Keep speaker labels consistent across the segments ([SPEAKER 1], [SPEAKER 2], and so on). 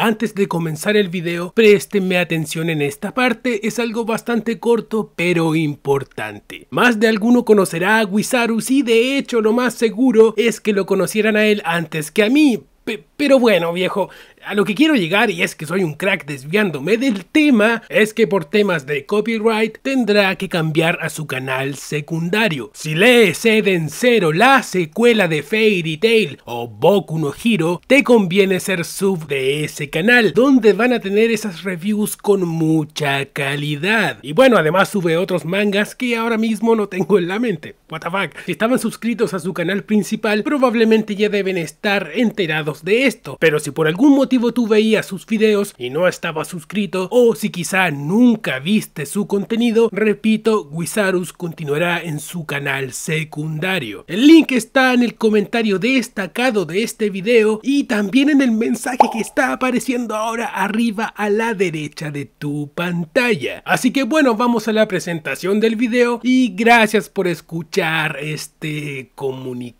[SPEAKER 1] Antes de comenzar el video, prestenme atención en esta parte, es algo bastante corto pero importante. Más de alguno conocerá a Wizarus y de hecho lo más seguro es que lo conocieran a él antes que a mí, pero bueno, viejo, a lo que quiero llegar, y es que soy un crack desviándome del tema, es que por temas de copyright tendrá que cambiar a su canal secundario. Si lees Eden cero la secuela de Fairy Tail o Boku no Hiro, te conviene ser sub de ese canal, donde van a tener esas reviews con mucha calidad. Y bueno, además sube otros mangas que ahora mismo no tengo en la mente. What Si estaban suscritos a su canal principal, probablemente ya deben estar enterados de pero si por algún motivo tú veías sus videos y no estabas suscrito o si quizá nunca viste su contenido, repito, Wizarus continuará en su canal secundario. El link está en el comentario destacado de este video y también en el mensaje que está apareciendo ahora arriba a la derecha de tu pantalla. Así que bueno, vamos a la presentación del video y gracias por escuchar este comunicado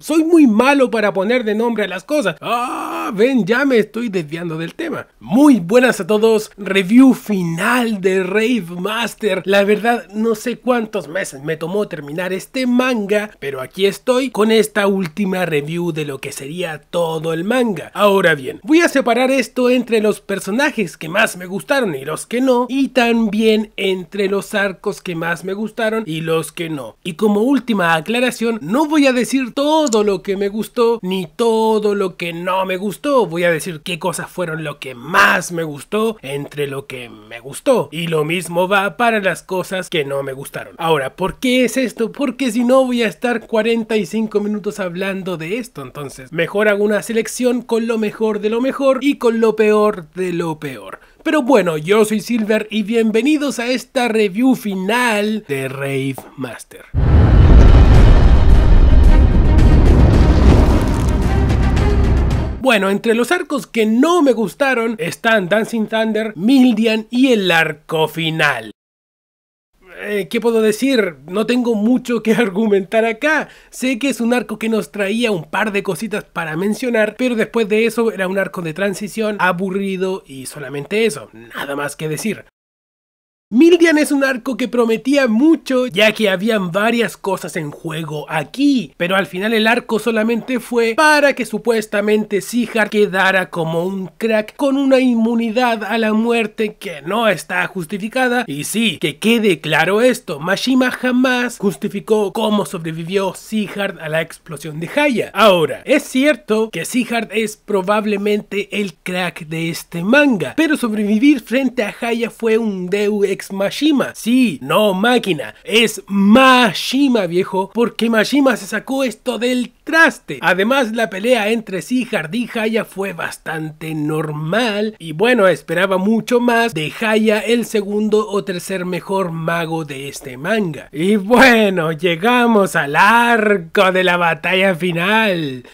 [SPEAKER 1] soy muy malo para poner de nombre a las cosas. ¡Ah! ven, ya me estoy desviando del tema. Muy buenas a todos. Review final de Rave Master. La verdad, no sé cuántos meses me tomó terminar este manga, pero aquí estoy con esta última review de lo que sería todo el manga. Ahora bien, voy a separar esto entre los personajes que más me gustaron y los que no, y también entre los arcos que más me gustaron y los que no. Y como última aclaración, no voy a decir todo lo que me gustó ni todo lo que no me gustó voy a decir qué cosas fueron lo que más me gustó entre lo que me gustó. Y lo mismo va para las cosas que no me gustaron. Ahora, ¿por qué es esto? Porque si no voy a estar 45 minutos hablando de esto. Entonces, mejor hago una selección con lo mejor de lo mejor y con lo peor de lo peor. Pero bueno, yo soy Silver y bienvenidos a esta review final de Rave Master. Bueno, entre los arcos que no me gustaron están Dancing Thunder, Mildian y el arco final. Eh, ¿Qué puedo decir? No tengo mucho que argumentar acá. Sé que es un arco que nos traía un par de cositas para mencionar, pero después de eso era un arco de transición aburrido y solamente eso, nada más que decir. Mildian es un arco que prometía mucho ya que habían varias cosas en juego aquí, pero al final el arco solamente fue para que supuestamente Sihar quedara como un crack con una inmunidad a la muerte que no está justificada. Y sí, que quede claro esto, Mashima jamás justificó cómo sobrevivió Sihar a la explosión de Haya. Ahora, es cierto que Sihar es probablemente el crack de este manga, pero sobrevivir frente a Haya fue un deu Ex Mashima. Sí, no máquina, es Mashima, viejo, porque Mashima se sacó esto del traste. Además, la pelea entre sí y Haya fue bastante normal y bueno, esperaba mucho más de Haya, el segundo o tercer mejor mago de este manga. Y bueno, llegamos al arco de la batalla final.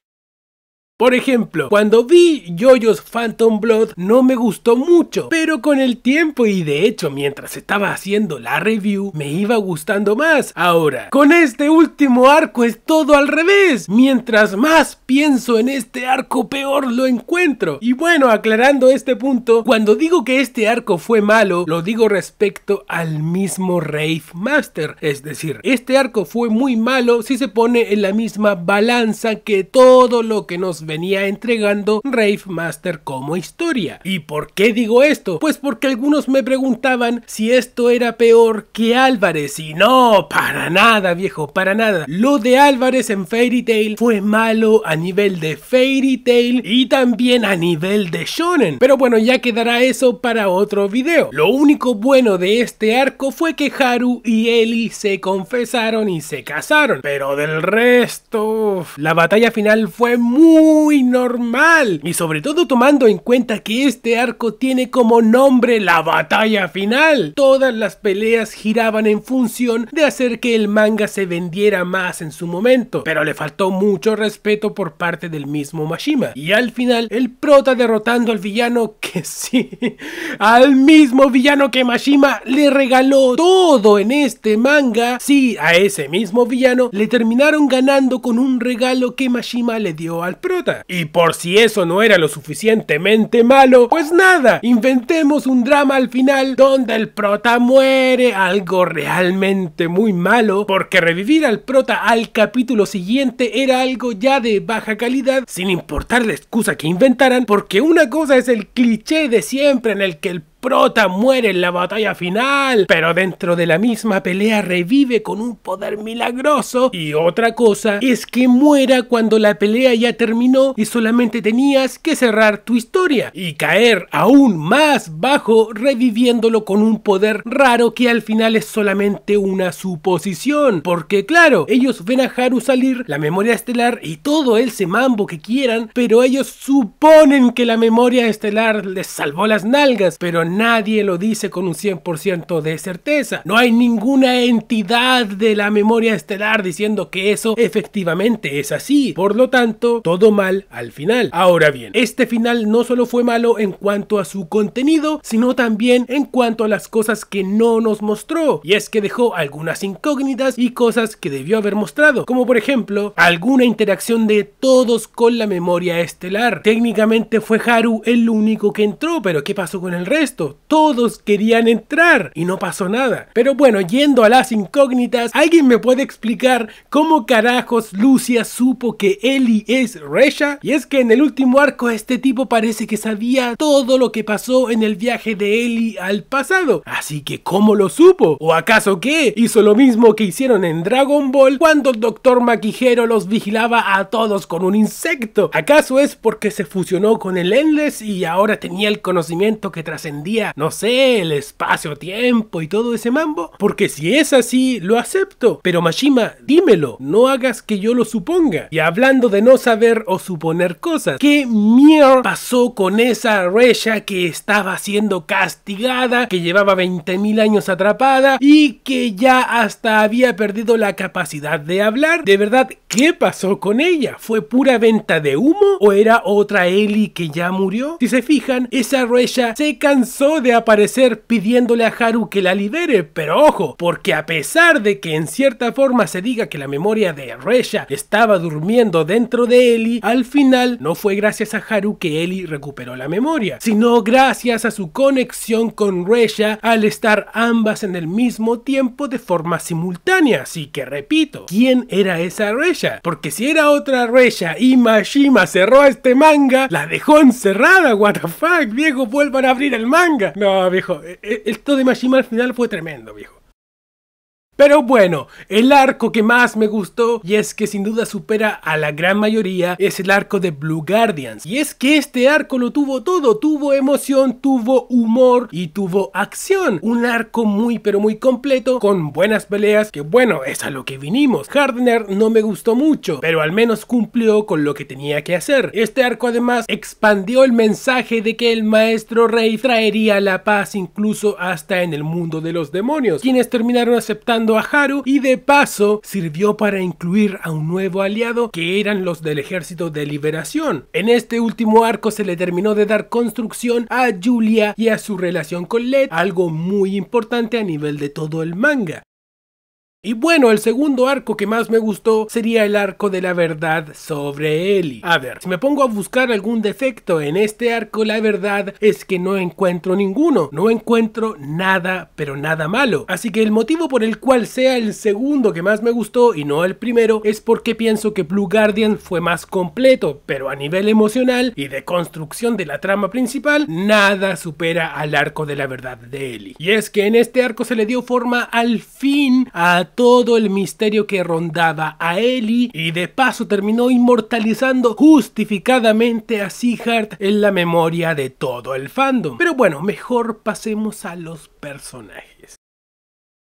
[SPEAKER 1] Por ejemplo, cuando vi Jojo's Phantom Blood no me gustó mucho, pero con el tiempo y de hecho mientras estaba haciendo la review me iba gustando más. Ahora, con este último arco es todo al revés. Mientras más pienso en este arco peor lo encuentro. Y bueno, aclarando este punto, cuando digo que este arco fue malo, lo digo respecto al mismo Rave Master. Es decir, este arco fue muy malo si se pone en la misma balanza que todo lo que nos ve venía entregando Rave Master como historia. ¿Y por qué digo esto? Pues porque algunos me preguntaban si esto era peor que Álvarez y no, para nada viejo, para nada. Lo de Álvarez en Fairy Tail fue malo a nivel de Fairy Tail y también a nivel de Shonen. Pero bueno, ya quedará eso para otro video. Lo único bueno de este arco fue que Haru y Eli se confesaron y se casaron. Pero del resto, la batalla final fue muy muy normal, y sobre todo tomando en cuenta que este arco tiene como nombre la batalla final. Todas las peleas giraban en función de hacer que el manga se vendiera más en su momento, pero le faltó mucho respeto por parte del mismo Mashima. Y al final, el prota derrotando al villano que sí, al mismo villano que Mashima le regaló todo en este manga, sí, a ese mismo villano le terminaron ganando con un regalo que Mashima le dio al prota. Y por si eso no era lo suficientemente malo, pues nada, inventemos un drama al final donde el prota muere, algo realmente muy malo, porque revivir al prota al capítulo siguiente era algo ya de baja calidad, sin importar la excusa que inventaran, porque una cosa es el cliché de siempre en el que el prota muere en la batalla final, pero dentro de la misma pelea revive con un poder milagroso. Y otra cosa es que muera cuando la pelea ya terminó y solamente tenías que cerrar tu historia y caer aún más bajo reviviéndolo con un poder raro que al final es solamente una suposición. Porque claro, ellos ven a Haru salir, la memoria estelar y todo ese mambo que quieran, pero ellos suponen que la memoria estelar les salvó las nalgas, pero nadie lo dice con un 100% de certeza. No hay ninguna entidad de la memoria estelar diciendo que eso efectivamente es así. Por lo tanto, todo mal al final. Ahora bien, este final no solo fue malo en cuanto a su contenido, sino también en cuanto a las cosas que no nos mostró. Y es que dejó algunas incógnitas y cosas que debió haber mostrado. Como por ejemplo, alguna interacción de todos con la memoria estelar. Técnicamente fue Haru el único que entró, pero ¿qué pasó con el resto? todos querían entrar y no pasó nada. Pero bueno, yendo a las incógnitas, ¿alguien me puede explicar cómo carajos Lucia supo que Ellie es Resha? Y es que en el último arco este tipo parece que sabía todo lo que pasó en el viaje de Ellie al pasado. Así que ¿cómo lo supo? ¿O acaso qué? Hizo lo mismo que hicieron en Dragon Ball cuando el doctor Maquijero los vigilaba a todos con un insecto. ¿Acaso es porque se fusionó con el Endless y ahora tenía el conocimiento que trascendía no sé, el espacio-tiempo y todo ese mambo? Porque si es así, lo acepto. Pero Mashima, dímelo, no hagas que yo lo suponga. Y hablando de no saber o suponer cosas, ¿qué mierda pasó con esa Reya que estaba siendo castigada, que llevaba 20.000 años atrapada y que ya hasta había perdido la capacidad de hablar? De verdad, ¿qué pasó con ella? ¿Fue pura venta de humo o era otra Ellie que ya murió? Si se fijan, esa Reya se cansó de aparecer pidiéndole a Haru que la libere, pero ojo, porque a pesar de que en cierta forma se diga que la memoria de Reya estaba durmiendo dentro de Eli, al final no fue gracias a Haru que Eli recuperó la memoria, sino gracias a su conexión con Reya al estar ambas en el mismo tiempo de forma simultánea, así que repito, ¿quién era esa Reya? Porque si era otra Reya y Mashima cerró este manga, la dejó encerrada, what the viejo, vuelvan a abrir el manga. No, viejo, esto e, de Mashima al final fue tremendo, viejo. Pero bueno, el arco que más me gustó y es que sin duda supera a la gran mayoría es el arco de Blue Guardians. Y es que este arco lo tuvo todo, tuvo emoción, tuvo humor y tuvo acción. Un arco muy pero muy completo con buenas peleas que bueno, es a lo que vinimos. Hardener no me gustó mucho, pero al menos cumplió con lo que tenía que hacer. Este arco además expandió el mensaje de que el maestro rey traería la paz incluso hasta en el mundo de los demonios, quienes terminaron aceptando a Haru y de paso sirvió para incluir a un nuevo aliado que eran los del ejército de liberación. En este último arco se le terminó de dar construcción a Julia y a su relación con Led, algo muy importante a nivel de todo el manga. Y bueno, el segundo arco que más me gustó sería el arco de la verdad sobre Ellie. A ver, si me pongo a buscar algún defecto en este arco, la verdad es que no encuentro ninguno. No encuentro nada, pero nada malo. Así que el motivo por el cual sea el segundo que más me gustó y no el primero es porque pienso que Blue Guardian fue más completo, pero a nivel emocional y de construcción de la trama principal, nada supera al arco de la verdad de Ellie. Y es que en este arco se le dio forma al fin a todo el misterio que rondaba a Eli y de paso terminó inmortalizando justificadamente a Seahart en la memoria de todo el fandom. Pero bueno, mejor pasemos a los personajes.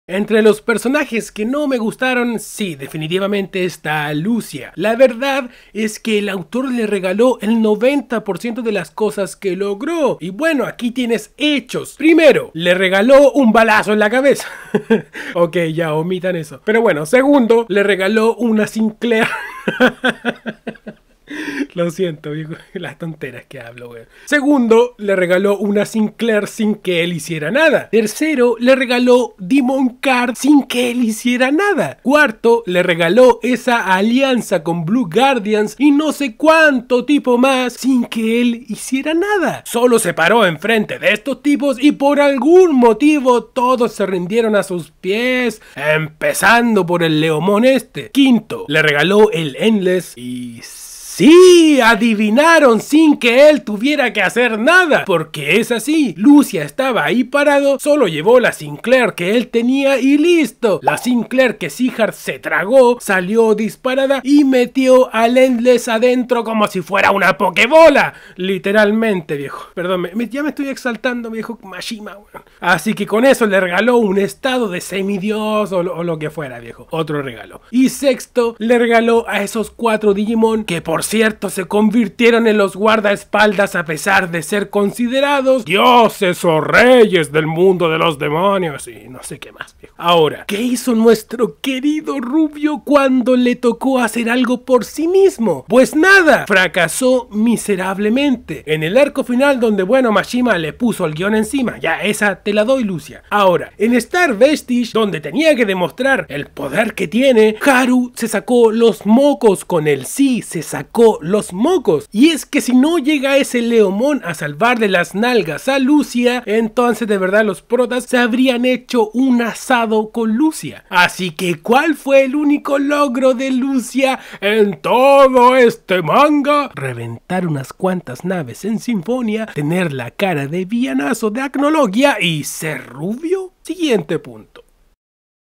[SPEAKER 1] Entre los personajes que no me gustaron, sí, definitivamente está Lucia. La verdad es que el autor le regaló el 90% de las cosas que logró. Y bueno, aquí tienes hechos. Primero, le regaló un balazo en la cabeza. ok, ya omitan eso. Pero bueno, segundo, le regaló una Sinclair. Lo siento, las tonteras que hablo, Segundo, le regaló una Sinclair sin que él hiciera nada. Tercero, le regaló Demon Card sin que él hiciera nada. Cuarto, le regaló esa alianza con Blue Guardians y no sé cuánto tipo más sin que él hiciera nada. Solo se paró enfrente de estos tipos y por algún motivo todos se rindieron a sus pies, empezando por el Leomón este. Quinto, le regaló el Endless y Sí, adivinaron sin que él tuviera que hacer nada, porque es así. Lucia estaba ahí parado, solo llevó la Sinclair que él tenía y listo. La Sinclair que Seahard se tragó, salió disparada y metió a Endless adentro como si fuera una pokebola. Literalmente, viejo. Perdón, ya me estoy exaltando, viejo Mashima. Así que con eso le regaló un estado de semidios o lo que fuera, viejo. Otro regalo. Y sexto, le regaló a esos cuatro Digimon que por cierto, se convirtieron en los guardaespaldas a pesar de ser considerados dioses o reyes del mundo de los demonios y no sé qué más, Ahora, ¿qué hizo nuestro querido Rubio cuando le tocó hacer algo por sí mismo? Pues nada, fracasó miserablemente. En el arco final donde, bueno, Mashima le puso el guión encima, ya esa te la doy, Lucia. Ahora, en Star Vestige, donde tenía que demostrar el poder que tiene, Haru se sacó los mocos con el sí, se sacó los mocos. Y es que si no llega ese Leomón a salvar de las nalgas a Lucia, entonces de verdad los protas se habrían hecho un asado con Lucia. Así que, ¿cuál fue el único logro de Lucia en todo este manga? Reventar unas cuantas naves en Sinfonia, tener la cara de villanazo de Acnologia y ser rubio. Siguiente punto.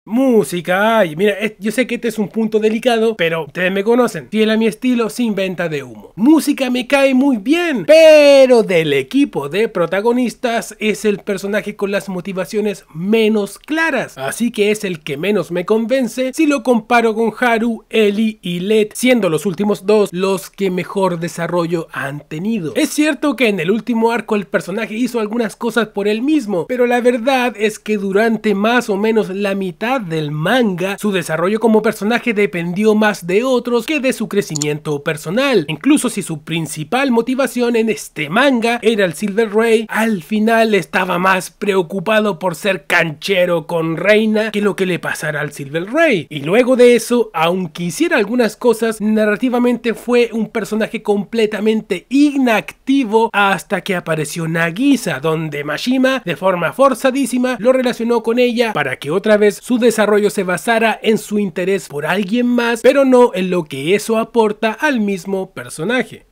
[SPEAKER 1] Música, ay, mira, yo sé que este es un punto delicado, pero ustedes me conocen, fiel a mi estilo, sin venta de humo. Música me cae muy bien, pero del equipo de protagonistas es el personaje con las motivaciones menos claras, así que es el que menos me convence si lo comparo con Haru, Eli y Led, siendo los últimos dos los que mejor desarrollo han tenido. Es cierto que en el último arco el personaje hizo algunas cosas por él mismo, pero la verdad es que durante más o menos la mitad del manga, su desarrollo como personaje dependió más de otros que de su crecimiento personal. Incluso si su principal motivación en este manga era el Silver Ray, al final estaba más preocupado por ser canchero con Reina que lo que le pasara al Silver Ray. Y luego de eso, aunque hiciera algunas cosas, narrativamente fue un personaje completamente inactivo hasta que apareció Nagisa, donde Mashima, de forma forzadísima, lo relacionó con ella para que otra vez su desarrollo se basara en su interés por alguien más, pero no en lo que eso aporta al mismo personaje.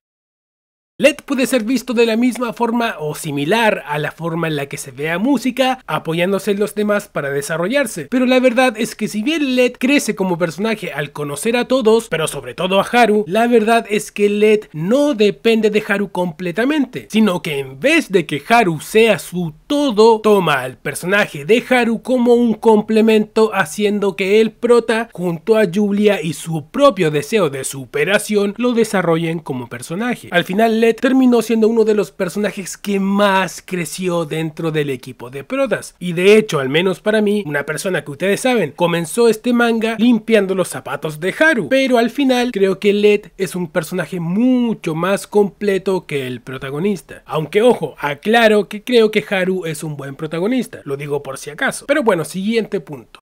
[SPEAKER 1] LED puede ser visto de la misma forma o similar a la forma en la que se vea música, apoyándose en los demás para desarrollarse. Pero la verdad es que si bien LED crece como personaje al conocer a todos, pero sobre todo a Haru, la verdad es que LED no depende de Haru completamente, sino que en vez de que Haru sea su todo, toma al personaje de Haru como un complemento haciendo que el prota, junto a Julia y su propio deseo de superación, lo desarrollen como personaje. Al final terminó siendo uno de los personajes que más creció dentro del equipo de Protas. Y de hecho, al menos para mí, una persona que ustedes saben, comenzó este manga limpiando los zapatos de Haru. Pero al final creo que Led es un personaje mucho más completo que el protagonista. Aunque ojo, aclaro que creo que Haru es un buen protagonista. Lo digo por si acaso. Pero bueno, siguiente punto.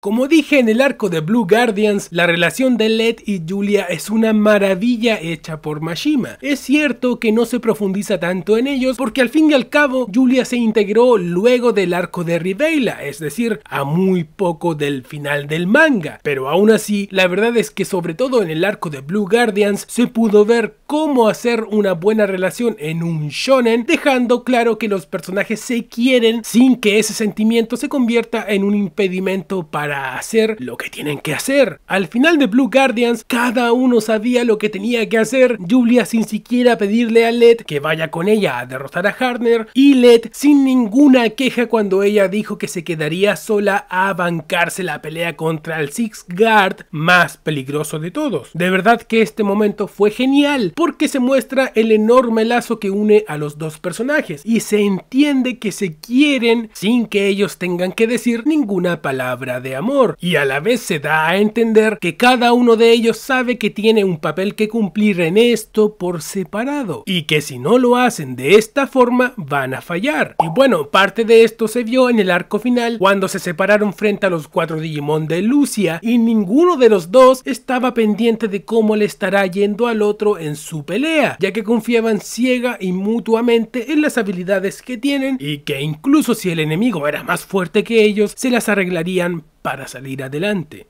[SPEAKER 1] Como dije en el arco de Blue Guardians, la relación de Led y Julia es una maravilla hecha por Mashima. Es cierto que no se profundiza tanto en ellos porque al fin y al cabo Julia se integró luego del arco de Rivela, es decir, a muy poco del final del manga. Pero aún así, la verdad es que sobre todo en el arco de Blue Guardians se pudo ver cómo hacer una buena relación en un shonen, dejando claro que los personajes se quieren sin que ese sentimiento se convierta en un impedimento para hacer lo que tienen que hacer. Al final de Blue Guardians, cada uno sabía lo que tenía que hacer, Julia sin siquiera pedirle a Led que vaya con ella a derrotar a Harner y Led sin ninguna queja cuando ella dijo que se quedaría sola a bancarse la pelea contra el Six Guard más peligroso de todos. De verdad que este momento fue genial porque se muestra el enorme lazo que une a los dos personajes y se entiende que se quieren sin que ellos tengan que decir ninguna palabra de amor y a la vez se da a entender que cada uno de ellos sabe que tiene un papel que cumplir en esto por separado y que si no lo hacen de esta forma van a fallar. Y bueno, parte de esto se vio en el arco final cuando se separaron frente a los cuatro Digimon de Lucia y ninguno de los dos estaba pendiente de cómo le estará yendo al otro en su pelea, ya que confiaban ciega y mutuamente en las habilidades que tienen y que incluso si el enemigo era más fuerte que ellos, se las arreglarían para salir adelante.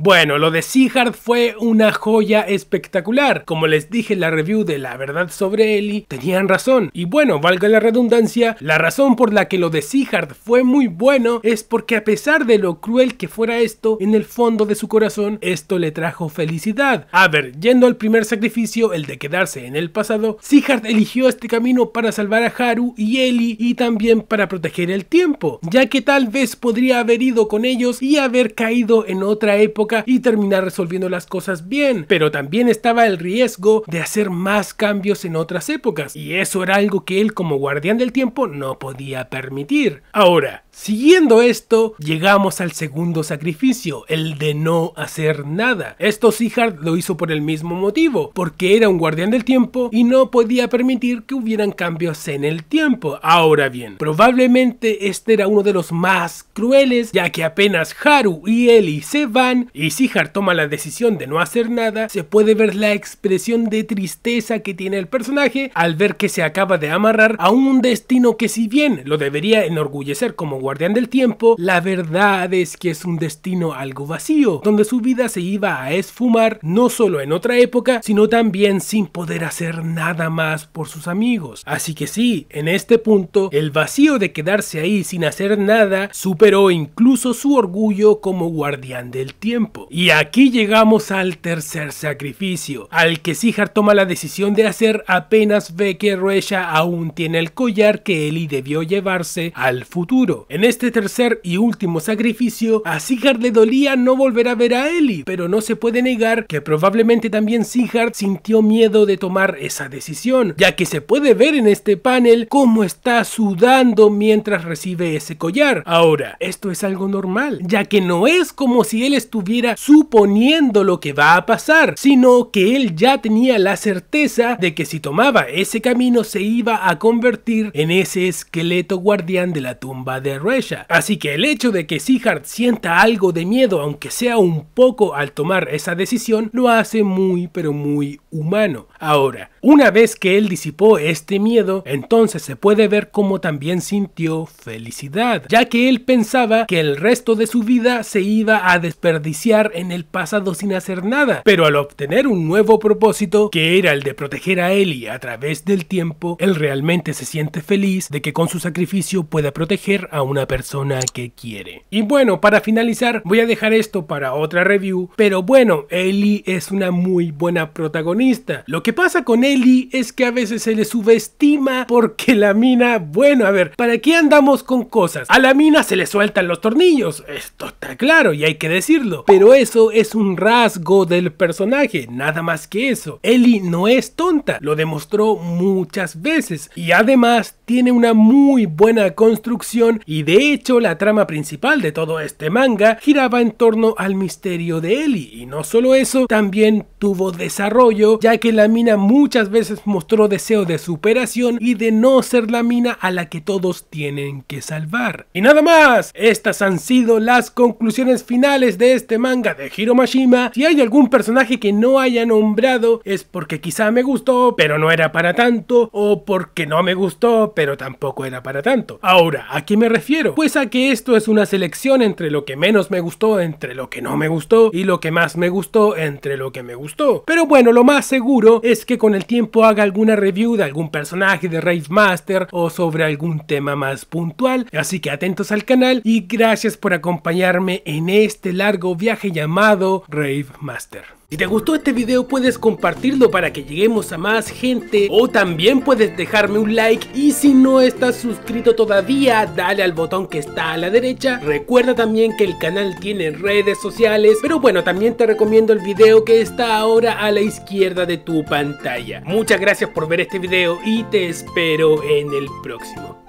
[SPEAKER 1] Bueno, lo de Seahard fue una joya espectacular. Como les dije en la review de La Verdad sobre Ellie, tenían razón. Y bueno, valga la redundancia, la razón por la que lo de Seahard fue muy bueno es porque a pesar de lo cruel que fuera esto, en el fondo de su corazón esto le trajo felicidad. A ver, yendo al primer sacrificio, el de quedarse en el pasado, Seahard eligió este camino para salvar a Haru y Ellie y también para proteger el tiempo, ya que tal vez podría haber ido con ellos y haber caído en otra época y terminar resolviendo las cosas bien, pero también estaba el riesgo de hacer más cambios en otras épocas, y eso era algo que él como guardián del tiempo no podía permitir. Ahora, Siguiendo esto, llegamos al segundo sacrificio, el de no hacer nada. Esto Sihard lo hizo por el mismo motivo, porque era un guardián del tiempo y no podía permitir que hubieran cambios en el tiempo. Ahora bien, probablemente este era uno de los más crueles, ya que apenas Haru y Eli se van y Sihard toma la decisión de no hacer nada, se puede ver la expresión de tristeza que tiene el personaje al ver que se acaba de amarrar a un destino que si bien lo debería enorgullecer como Guardián del Tiempo, la verdad es que es un destino algo vacío, donde su vida se iba a esfumar no solo en otra época, sino también sin poder hacer nada más por sus amigos. Así que sí, en este punto, el vacío de quedarse ahí sin hacer nada superó incluso su orgullo como guardián del tiempo. Y aquí llegamos al tercer sacrificio, al que Sihar toma la decisión de hacer apenas ve que Ruesha aún tiene el collar que Eli debió llevarse al futuro. En este tercer y último sacrificio, a Sigurd le dolía no volver a ver a Eli, pero no se puede negar que probablemente también Sigurd sintió miedo de tomar esa decisión, ya que se puede ver en este panel cómo está sudando mientras recibe ese collar. Ahora, esto es algo normal, ya que no es como si él estuviera suponiendo lo que va a pasar, sino que él ya tenía la certeza de que si tomaba ese camino se iba a convertir en ese esqueleto guardián de la tumba de Así que el hecho de que Seahart sienta algo de miedo, aunque sea un poco al tomar esa decisión, lo hace muy pero muy humano. Ahora, una vez que él disipó este miedo, entonces se puede ver cómo también sintió felicidad, ya que él pensaba que el resto de su vida se iba a desperdiciar en el pasado sin hacer nada, pero al obtener un nuevo propósito, que era el de proteger a Ellie a través del tiempo, él realmente se siente feliz de que con su sacrificio pueda proteger a una persona que quiere. Y bueno, para finalizar, voy a dejar esto para otra review, pero bueno, Ellie es una muy buena protagonista. Lo que pasa con Ellie Eli es que a veces se le subestima porque la mina, bueno, a ver, ¿para qué andamos con cosas? A la mina se le sueltan los tornillos, esto está claro y hay que decirlo, pero eso es un rasgo del personaje, nada más que eso. Ellie no es tonta, lo demostró muchas veces y además tiene una muy buena construcción y de hecho la trama principal de todo este manga giraba en torno al misterio de Ellie y no solo eso, también tuvo desarrollo ya que la mina muchas veces mostró deseo de superación y de no ser la mina a la que todos tienen que salvar. Y nada más, estas han sido las conclusiones finales de este manga de hiromashima Si hay algún personaje que no haya nombrado es porque quizá me gustó pero no era para tanto o porque no me gustó pero tampoco era para tanto. Ahora, ¿a qué me refiero? Pues a que esto es una selección entre lo que menos me gustó, entre lo que no me gustó y lo que más me gustó, entre lo que me gustó. Pero bueno, lo más seguro es que con el tiempo haga alguna review de algún personaje de Rave Master o sobre algún tema más puntual. Así que atentos al canal y gracias por acompañarme en este largo viaje llamado Rave Master. Si te gustó este video puedes compartirlo para que lleguemos a más gente o también puedes dejarme un like y si no estás suscrito todavía dale al botón que está a la derecha. Recuerda también que el canal tiene redes sociales pero bueno también te recomiendo el video que está ahora a la izquierda de tu pantalla. Muchas gracias por ver este video y te espero en el próximo.